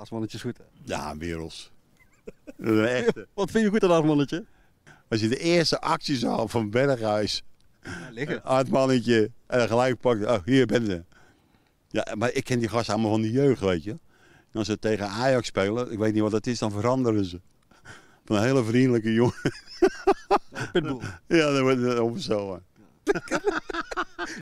Asmannetje is goed. Ja, werelds. Wat vind je goed aan Asmannetje? Als je de eerste actie zou van Berghuis. Ja, eh, En dan gelijk pakt. Oh, hier ben je. Ja, maar ik ken die gast allemaal van de jeugd, weet je. Dan als ze tegen Ajax spelen, ik weet niet wat dat is, dan veranderen ze. Van een hele vriendelijke jongen. Pitbull. Ja, dat wordt het eh, over zo.